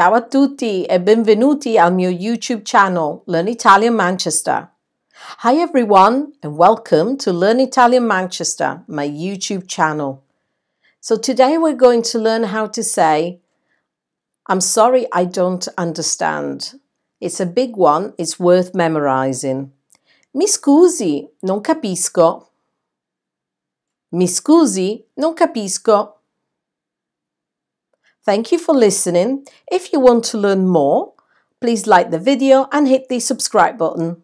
Ciao a tutti e benvenuti al mio YouTube channel Learn Italian Manchester. Hi everyone and welcome to Learn Italian Manchester, my YouTube channel. So today we're going to learn how to say I'm sorry I don't understand. It's a big one, it's worth memorizing. Mi scusi, non capisco. Mi scusi, non capisco. Thank you for listening. If you want to learn more, please like the video and hit the subscribe button.